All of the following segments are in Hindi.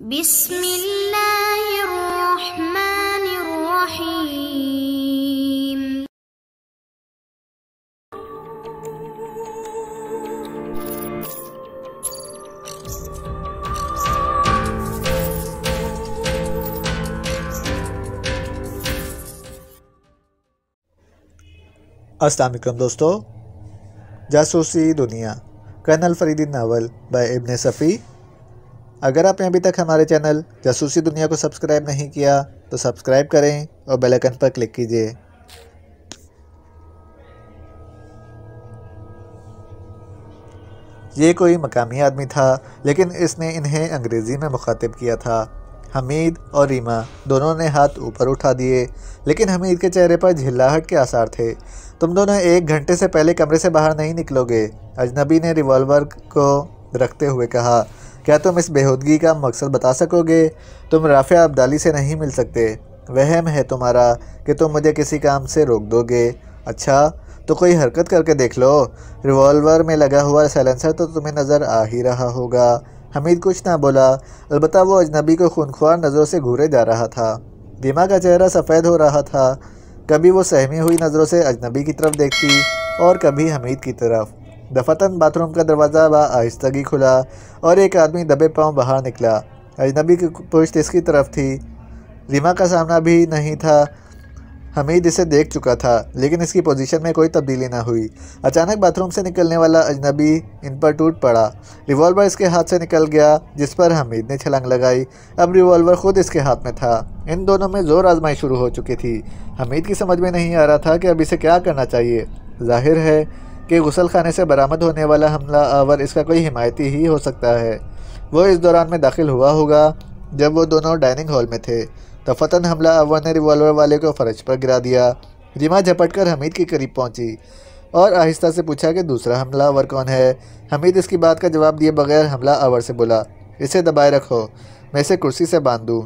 بسم الله الرحمن الرحيم दोस्तों Jasoosi Duniya colonel Faridi novel by Ibne Safi अगर आपने अभी तक हमारे चैनल जासूसी दुनिया को सब्सक्राइब नहीं किया तो सब्सक्राइब करें और बेल आइकन पर क्लिक कीजिए ये कोई मकामी आदमी था लेकिन इसने इन्हें अंग्रेज़ी में मुखातिब किया था हमीद और रीमा दोनों ने हाथ ऊपर उठा दिए लेकिन हमीद के चेहरे पर झिल्लाहट के आसार थे तुम दोनों एक घंटे से पहले कमरे से बाहर नहीं निकलोगे अजनबी ने रिवॉल्वर को रखते हुए कहा क्या तुम इस बेहूदगी का मकसद बता सकोगे तुम राफ़िया अब्दाली से नहीं मिल सकते वहम है तुम्हारा कि तुम मुझे किसी काम से रोक दोगे अच्छा तो कोई हरकत करके देख लो रिवॉल्वर में लगा हुआ साइलेंसर तो तुम्हें नज़र आ ही रहा होगा हमीद कुछ ना बोला अलबत् वो अजनबी को खूनख्वार नज़रों से घूरे जा रहा था दिमा का चेहरा सफ़ेद हो रहा था कभी वो सहमी हुई नज़रों से अजनबी की तरफ देखती और कभी हमीद की तरफ दफातन बाथरूम का दरवाज़ा व आहिस्तगी खुला और एक आदमी दबे पाँव बाहर निकला अजनबी की पुष्ट इसकी तरफ थी रीमा का सामना भी नहीं था हमीद इसे देख चुका था लेकिन इसकी पोजीशन में कोई तब्दीली ना हुई अचानक बाथरूम से निकलने वाला अजनबी इन पर टूट पड़ा रिवॉल्वर इसके हाथ से निकल गया जिस पर हमीद ने छलांग लगाई अब रिवॉल्वर खुद इसके हाथ में था इन दोनों में ज़ोर आजमाई शुरू हो चुकी थी हमीद की समझ में नहीं आ रहा था कि अब इसे क्या करना चाहिए जाहिर है कि गुसलखाने खाने से बरामद होने वाला हमला आवर इसका कोई हिमायती ही हो सकता है वो इस दौरान में दाखिल हुआ होगा जब वो दोनों डाइनिंग हॉल में थे तो फतन हमला अवर ने रिवॉल्वर वाले को फ़र्ज पर गिरा दिया रिमा झपट कर हमीद के करीब पहुंची और आहिस्ता से पूछा कि दूसरा हमला आवर कौन है हमीद इसकी बात का जवाब दिए बगैर हमला आवर से बोला इसे दबाए रखो मैं इसे कुर्सी से बांध दूँ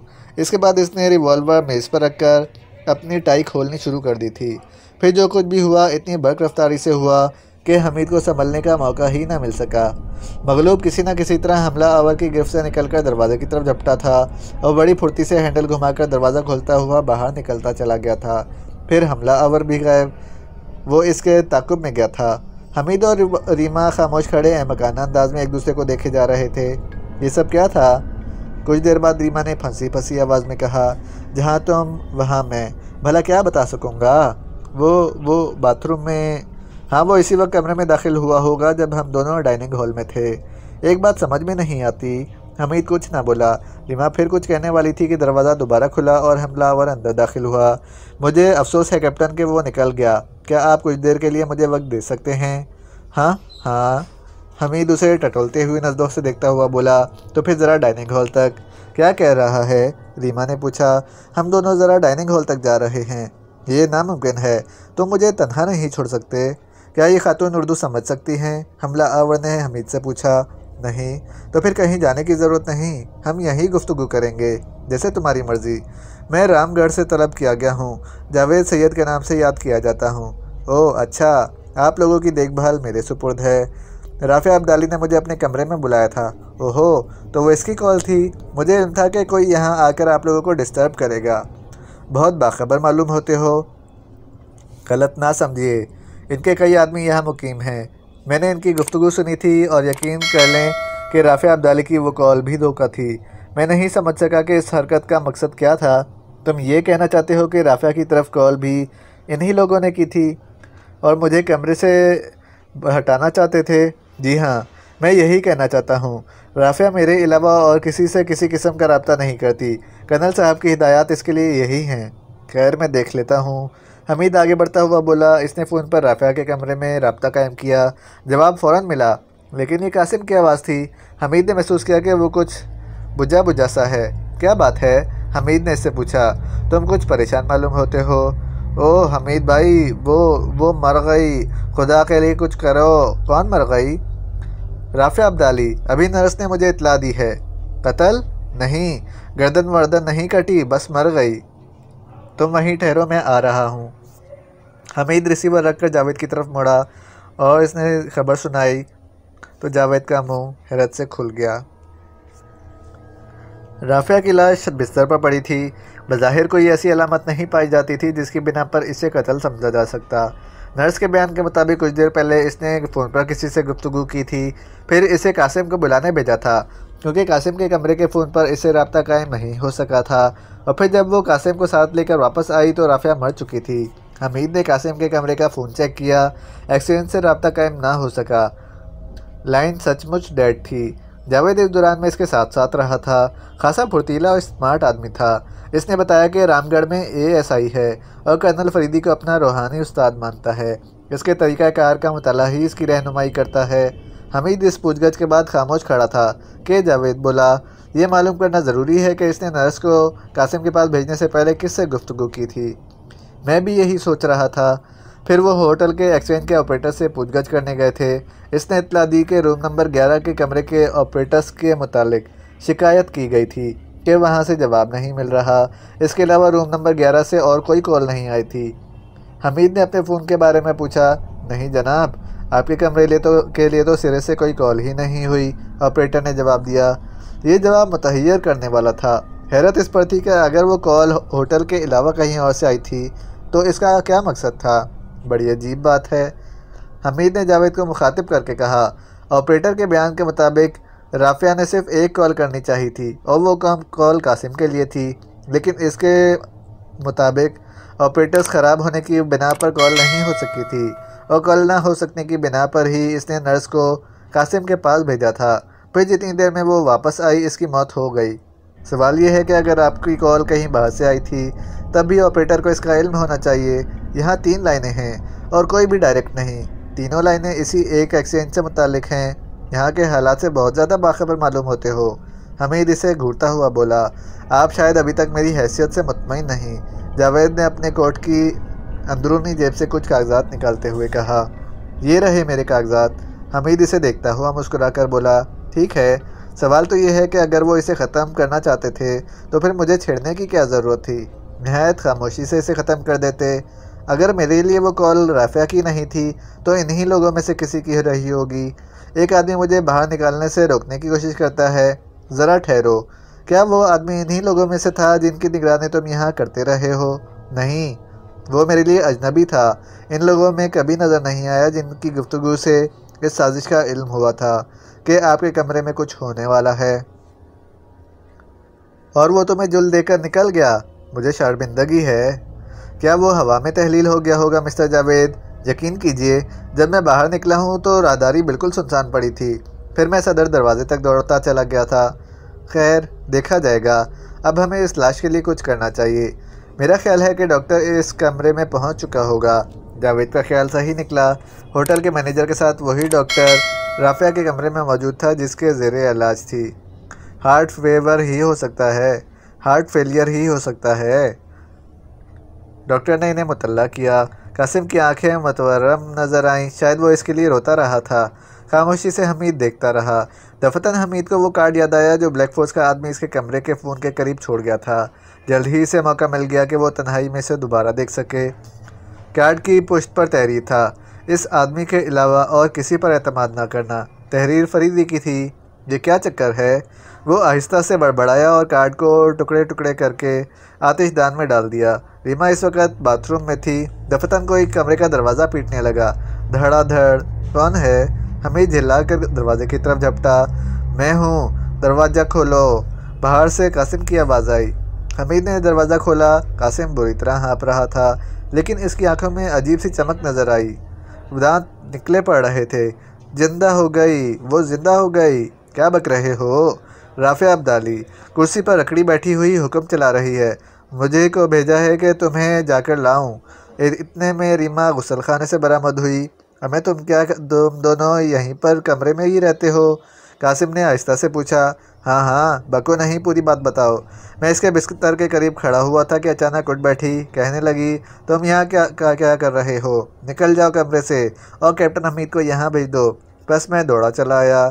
इसके बाद इसने रिवॉल्वर मेज़ पर रखकर अपनी टाई खोलनी शुरू कर दी थी फिर जो कुछ भी हुआ इतनी बर्क रफ्तारी से हुआ कि हमीद को संभलने का मौका ही ना मिल सका मगलूब किसी न किसी तरह हमला आवर की गिरफ्त से निकलकर दरवाजे की तरफ झपटा था और बड़ी फुर्ती से हैंडल घुमाकर दरवाज़ा खोलता हुआ बाहर निकलता चला गया था फिर हमला आवर भी गायब वो इसके ताकुब में गया था हमीद और रीमा खामोश खड़े अहमकाना अंदाज में एक दूसरे को देखे जा रहे थे ये सब क्या था कुछ देर बाद रीमा ने फंसी फंसी आवाज़ में कहा जहाँ तुम वहाँ मैं भला क्या बता सकूँगा वो वो बाथरूम में हाँ वो इसी वक्त कमरे में दाखिल हुआ होगा जब हम दोनों डाइनिंग हॉल में थे एक बात समझ में नहीं आती हमीद कुछ ना बोला रिमा फिर कुछ कहने वाली थी कि दरवाज़ा दोबारा खुला और हमलावर अंदर दाखिल हुआ मुझे अफसोस है कैप्टन के वो निकल गया क्या आप कुछ देर के लिए मुझे वक्त दे सकते हैं हाँ हाँ हमीद उसे टटोलते हुए नजदों से देखता हुआ बोला तो फिर ज़रा डाइनिंग हॉल तक क्या कह रहा है रीमा ने पूछा हम दोनों ज़रा डाइनिंग हॉल तक जा रहे हैं ये नामुमकिन है तुम तो मुझे तनहा नहीं छोड़ सकते क्या ये खातून उर्दू समझ सकती हैं हमला आवर ने हमीद से पूछा नहीं तो फिर कहीं जाने की ज़रूरत नहीं हम यहीं गुफ्तु करेंगे जैसे तुम्हारी मर्ज़ी मैं रामगढ़ से तलब किया गया हूँ जावेद सैद के नाम से याद किया जाता हूँ ओह अच्छा आप लोगों की देखभाल मेरे सुपुर्द है राफ़िया अब्दाली ने मुझे अपने कमरे में बुलाया था ओहो तो वो इसकी कॉल थी मुझे इन था कि कोई यहाँ आकर आप लोगों को डिस्टर्ब करेगा बहुत बाखबर मालूम होते हो गलत ना समझिए इनके कई आदमी यहाँ मुकीम हैं मैंने इनकी गुफ्तु सुनी थी और यकीन कर लें कि राफे अब्दाली की वो कॉल भी धोखा थी मैं नहीं समझ सका कि इस हरकत का मकसद क्या था तुम ये कहना चाहते हो कि राफ़िया की तरफ कॉल भी इन्हीं लोगों ने की थी और मुझे कमरे से हटाना चाहते थे जी हाँ मैं यही कहना चाहता हूँ राफ़िया मेरे अलावा और किसी से किसी किस्म का रबता नहीं करती कर्नल साहब की हिदायत इसके लिए यही हैं खैर मैं देख लेता हूँ हमीद आगे बढ़ता हुआ बोला इसने फ़ोन पर राफ़िया के कमरे में रबता कायम किया जवाब फ़ौर मिला लेकिन ये कासिम की आवाज़ थी हमीद ने महसूस किया कि वो कुछ बुझा बुझा सा है क्या बात है हमीद ने इससे पूछा तुम कुछ परेशान मालूम होते हो ओ हमीद भाई वो वो मर गई खुदा के लिए कुछ करो कौन मर गई राफिया अब्दाली अभी नर्स ने मुझे इतला दी है कत्ल नहीं गर्दन वर्दन नहीं कटी बस मर गई तुम तो वहीं ठहरो मैं आ रहा हूँ हमीद रिसीवर रखकर जावेद की तरफ मुड़ा और इसने खबर सुनाई तो जावेद का मुंह हैरत से खुल गया राफिया की लाश बिस्तर पर पड़ी थी बज़ाहिर कोई ऐसी अलामत नहीं पाई जाती थी जिसकी बिना पर इसे कत्ल समझा जा सकता नर्स के बयान के मुताबिक कुछ देर पहले इसने फ़ोन पर किसी से गुफ्तु की थी फिर इसे कासिम को बुलाने भेजा था क्योंकि कासिम के कमरे के फ़ोन पर इसे रबता कायम नहीं हो सका था और फिर जब वो कासिम को साथ लेकर वापस आई तो राफिया मर चुकी थी हमीद ने कासिम के कमरे का फ़ोन चेक किया एक्सीडेंट से रबता कायम ना हो सका लाइन सचमुच डेड थी जावेद इस दौरान में इसके साथ साथ रहा था खासा फुर्तीला और स्मार्ट आदमी था इसने बताया कि रामगढ़ में एएसआई है और कर्नल फरीदी को अपना रूहानी उस्ताद मानता है इसके तरीक़ाकार का मताल ही इसकी रहनुमाई करता है हमीद इस पूछगछ के बाद खामोश खड़ा था कि जावेद बोला यह मालूम करना ज़रूरी है कि इसने नर्स को कासिम के पास भेजने से पहले किससे गुफ्तु की थी मैं भी यही सोच रहा था फिर वो होटल के एक्सचेंज के ऑपरेटर से पूछगछ करने गए थे इसने इतला दी कि रूम नंबर ग्यारह के कमरे के ऑपरेटर्स के मुतालिक शिकायत की गई थी कि वहाँ से जवाब नहीं मिल रहा इसके अलावा रूम नंबर ग्यारह से और कोई कॉल नहीं आई थी हमीद ने अपने फ़ोन के बारे में पूछा नहीं जनाब आपके कमरे लिए तो के लिए तो सिरे से कोई कॉल ही नहीं हुई ऑपरेटर ने जवाब दिया ये जवाब मतहैर करने वाला था हैरत इस पर थी कि अगर वो कॉल होटल के अलावा कहीं और से आई थी तो इसका क्या मकसद था बड़ी अजीब बात है हमीद ने जावेद को मुखातिब करके कहा ऑपरेटर के बयान के मुताबिक राफिया ने सिर्फ एक कॉल करनी चाहिए थी और वो कम कॉल कासिम के लिए थी लेकिन इसके मुताबिक ऑपरेटर्स ख़राब होने की बिना पर कॉल नहीं हो सकी थी और कॉल ना हो सकने की बिना पर ही इसने नर्स को कासिम के पास भेजा था फिर जितनी देर में वो वापस आई इसकी मौत हो गई सवाल यह है कि अगर आपकी कॉल कहीं बाहर से आई थी तब भी ऑपरेटर को इसका इल्म होना चाहिए यहाँ तीन लाइनें हैं और कोई भी डायरेक्ट नहीं तीनों लाइनें इसी एक एक्सचेंज से मुतलिक हैं यहाँ के हालात से बहुत ज़्यादा बाखबर मालूम होते हो हमीद इसे घूरता हुआ बोला आप शायद अभी तक मेरी हैसियत से मुतमिन नहीं जावेद ने अपने कोट की अंदरूनी जेब से कुछ कागजात निकालते हुए कहा ये रहे मेरे कागजात हमीद इसे देखता हुआ मुस्कुरा कर बोला ठीक है सवाल तो यह है कि अगर वो इसे ख़त्म करना चाहते थे तो फिर मुझे छेड़ने की क्या ज़रूरत थी नहायत खामोशी से इसे ख़त्म कर देते अगर मेरे लिए वो कॉल राफिया की नहीं थी तो इन्हीं लोगों में से किसी की रही होगी एक आदमी मुझे बाहर निकालने से रोकने की कोशिश करता है ज़रा ठहरो क्या वो आदमी इन्हीं लोगों में से था जिनकी निगरानी तुम यहाँ करते रहे हो नहीं वो मेरे लिए अजनबी था इन लोगों में कभी नज़र नहीं आया जिनकी गुफ्तु से इस साजिश का इल्म हुआ था कि आपके कमरे में कुछ होने वाला है और वो तुम्हें जुल देकर निकल गया मुझे शर्मिंदगी है क्या वो हवा में तहलील हो गया होगा मिस्टर जावेद यकीन कीजिए जब मैं बाहर निकला हूँ तो राहदारी बिल्कुल सुनसान पड़ी थी फिर मैं सदर दरवाजे तक दौड़ता चला गया था खैर देखा जाएगा अब हमें इस लाश के लिए कुछ करना चाहिए मेरा ख्याल है कि डॉक्टर इस कमरे में पहुंच चुका होगा जावेद का ख्याल सही निकला होटल के मैनेजर के साथ वही डॉक्टर राफिया के कमरे में मौजूद था जिसके जेर इलाज थी हार्ट फेवर ही हो सकता है हार्ट फेलियर ही हो सकता है डॉक्टर ने इन्हें मुतल किया कासिम की आंखें मतवरम नज़र आईं शायद वो इसके लिए रोता रहा था खामोशी से हमीद देखता रहा दफतन हमीद को वो कार्ड याद आया जो ब्लैक फोर्स का आदमी इसके कमरे के फ़ोन के करीब छोड़ गया था जल्द ही इसे मौका मिल गया कि वो तन्हाई में से दोबारा देख सके कार्ड की पुष्ट पर तहरीर था इस आदमी के अलावा और किसी पर अतमाद ना करना तहरीर फरीदी की थी ये क्या चक्कर है वो आहिस्ता से बड़बड़ाया और कार्ड को टुकड़े टुकड़े करके आतिशदान में डाल दिया रीमा इस वक्त बाथरूम में थी दफतन को एक कमरे का दरवाज़ा पीटने लगा धड़ाधड़ कौन है हमीद कर दरवाजे की तरफ झपटा मैं हूँ दरवाज़ा खोलो बाहर से कासिम की आवाज़ आई हमीद ने दरवाज़ा खोला कासिम बुरी तरह हाँप रहा था लेकिन इसकी आंखों में अजीब सी चमक नज़र आई दांत निकले पड़ रहे थे जिंदा हो गई वो जिंदा हो गई क्या बक रहे हो राफिया अब्दाली कुर्सी पर रखड़ी बैठी हुई हुक्म चला रही है मुझे को भेजा है कि तुम्हें जाकर लाऊं इतने में रीमा गुसल खाने से बरामद हुई हमें तुम क्या तुम दोनों यहीं पर कमरे में ही रहते हो कासिम ने आहिस्ता से पूछा हाँ हाँ बको नहीं पूरी बात बताओ मैं इसके बिस्तर के करीब खड़ा हुआ था कि अचानक उठ बैठी कहने लगी तुम यहाँ क्या क्या क्या कर रहे हो निकल जाओ कमरे से और कैप्टन हमीद को यहाँ भेज दो बस मैं दौड़ा चला आया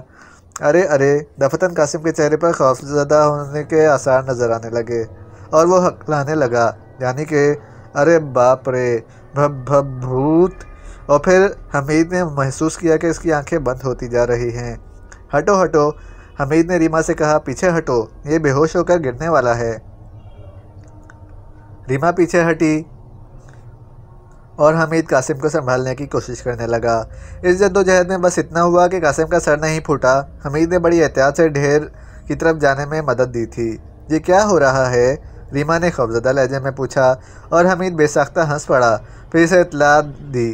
अरे अरे दफतन कासिम के चेहरे पर खौफजदा होने के आसार नज़र आने लगे और वो हकलाने लगा यानी कि अरे बाप रे भब भब भूत और फिर हमीद ने महसूस किया कि इसकी आंखें बंद होती जा रही हैं हटो हटो हमीद ने रीमा से कहा पीछे हटो ये बेहोश होकर गिरने वाला है रीमा पीछे हटी और हमीद कासिम को संभालने की कोशिश करने लगा इस जद्दोजहद में बस इतना हुआ कि कासिम का सर नहीं फूटा हमीद ने बड़ी एहतियात से ढेर की तरफ जाने में मदद दी थी ये क्या हो रहा है रीमा ने खौफजदा लहजे में पूछा और हमीद बेसाख्ता हंस पड़ा फिर इसे इतला दी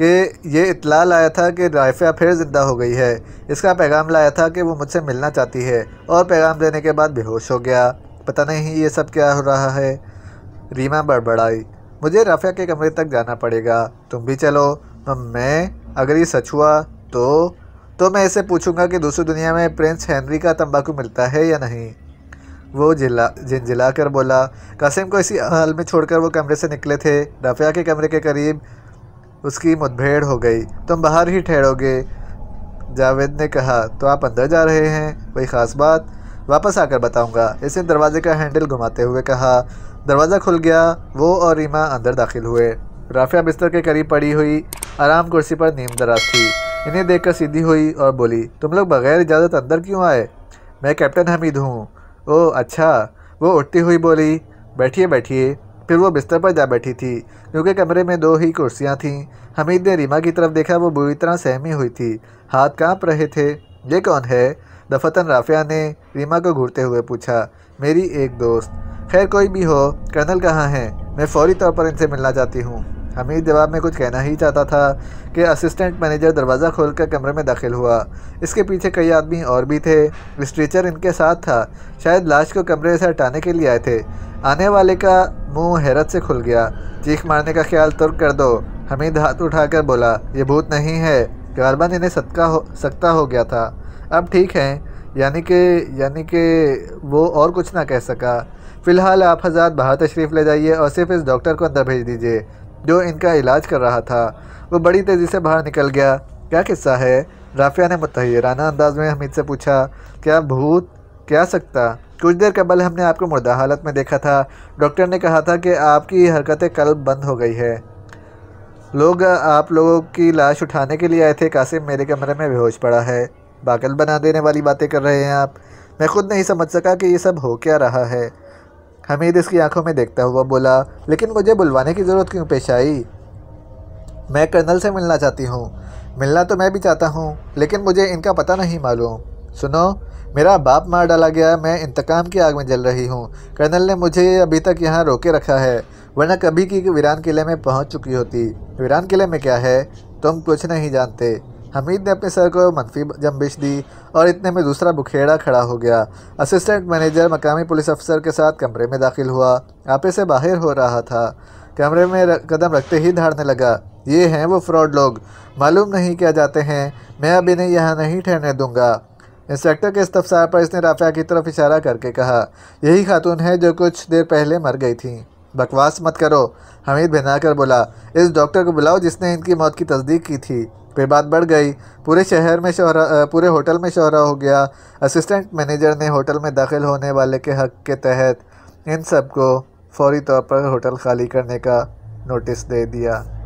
कि ये इतला लाया था कि राइफिया फिर ज़िंदा हो गई है इसका पैगाम लाया था कि वो मुझसे मिलना चाहती है और पैगाम देने के बाद बेहोश हो गया पता नहीं ये सब क्या हो रहा है रीमा बड़बड़ाई मुझे राफिया के कमरे तक जाना पड़ेगा तुम भी चलो मैं अगर ये सच हुआ तो तो मैं इसे पूछूंगा कि दूसरी दुनिया में प्रिंस हेनरी का तंबाकू मिलता है या नहीं वो जिला झिझिला कर बोला कासिम को इसी हाल में छोड़कर वो कमरे से निकले थे राफिया के कमरे के करीब उसकी मुठभेड़ हो गई तुम बाहर ही ठहरोगे जावेद ने कहा तो आप अंदर जा रहे हैं कोई ख़ास बात वापस आकर बताऊंगा इसने दरवाजे का हैंडल घुमाते हुए कहा दरवाज़ा खुल गया वो और रीमा अंदर दाखिल हुए राफिया बिस्तर के करीब पड़ी हुई आराम कुर्सी पर नीम दराज थी इन्हें देखकर सीधी हुई और बोली तुम लोग बगैर इजाज़त अंदर क्यों आए मैं कैप्टन हमीद हूँ ओह अच्छा वो उठती हुई बोली बैठिए बैठिए फिर वो बिस्तर पर जा बैठी थी क्योंकि कमरे में दो ही कुर्सियाँ थीं हमीद ने रीमा की तरफ देखा वो बुरी तरह सहमी हुई थी हाथ काँप रहे थे ये कौन है दफतन राफिया ने रीमा को घूरते हुए पूछा मेरी एक दोस्त खैर कोई भी हो कर्नल कहाँ हैं मैं फ़ौरी तौर पर इनसे मिलना चाहती हूँ हमीद जवाब में कुछ कहना ही चाहता था कि असिस्टेंट मैनेजर दरवाज़ा खोलकर कमरे में दाखिल हुआ इसके पीछे कई आदमी और भी थे स्ट्रीचर इनके साथ था शायद लाश को कमरे से हटाने के लिए आए थे आने वाले का मुंह हैरत से खुल गया चीख मारने का ख्याल तुर्क कर दो हमीद हाथ उठाकर बोला ये भूत नहीं है गालबन इन्हें सदका हो सकता हो गया था अब ठीक है यानी कि यानी कि वो और कुछ ना कह सका फ़िलहाल आप हजार बाहर तशरीफ़ ले जाइए और सिर्फ इस डॉक्टर को अंदर भेज दीजिए जो इनका इलाज कर रहा था वो बड़ी तेज़ी से बाहर निकल गया क्या किस्सा है राफिया ने मुतहराना अंदाज में हमीद से पूछा क्या भूत क्या सकता कुछ देर कबल हमने आपको मुर्दा हालत में देखा था डॉक्टर ने कहा था कि आपकी हरकतें कल बंद हो गई है लोग आप लोगों की लाश उठाने के लिए आए थे कासिम मेरे कमरे में बेहोश पड़ा है बागल बना देने वाली बातें कर रहे हैं आप मैं खुद नहीं समझ सका कि ये सब हो क्या रहा है हमीद इसकी आंखों में देखता हुआ बोला लेकिन मुझे बुलवाने की ज़रूरत क्यों पेश आई मैं कर्नल से मिलना चाहती हूँ मिलना तो मैं भी चाहता हूँ लेकिन मुझे इनका पता नहीं मालूम सुनो मेरा बाप मार डाला गया मैं इंतकाम की आग में जल रही हूँ कर्नल ने मुझे अभी तक यहाँ रोके रखा है वरना कभी की वीरान किले में पहुँच चुकी होती वीरान किले में क्या है तुम कुछ नहीं जानते हमीद ने अपने सर को मनफी जम्बिश दी और इतने में दूसरा बुखेड़ा खड़ा हो गया असिस्टेंट मैनेजर मकामी पुलिस अफसर के साथ कमरे में दाखिल हुआ आपे से बाहर हो रहा था कमरे में र, कदम रखते ही धाड़ने लगा ये हैं वो फ्रॉड लोग मालूम नहीं क्या जाते हैं मैं अब इन्हें यहाँ नहीं ठहरने दूंगा इंस्पेक्टर के इस्तफसार पर इसने राफिया की तरफ इशारा करके कहा यही खातून है जो कुछ देर पहले मर गई थी बकवास मत करो हमीद बिना कर बोला इस डॉक्टर को बुलाओ जिसने इनकी मौत की तस्दीक की थी पे बात बढ़ गई पूरे शहर में शहरा पूरे होटल में शहरा हो गया असिस्टेंट मैनेजर ने होटल में दाखिल होने वाले के हक के तहत इन सबको फौरी तौर पर होटल खाली करने का नोटिस दे दिया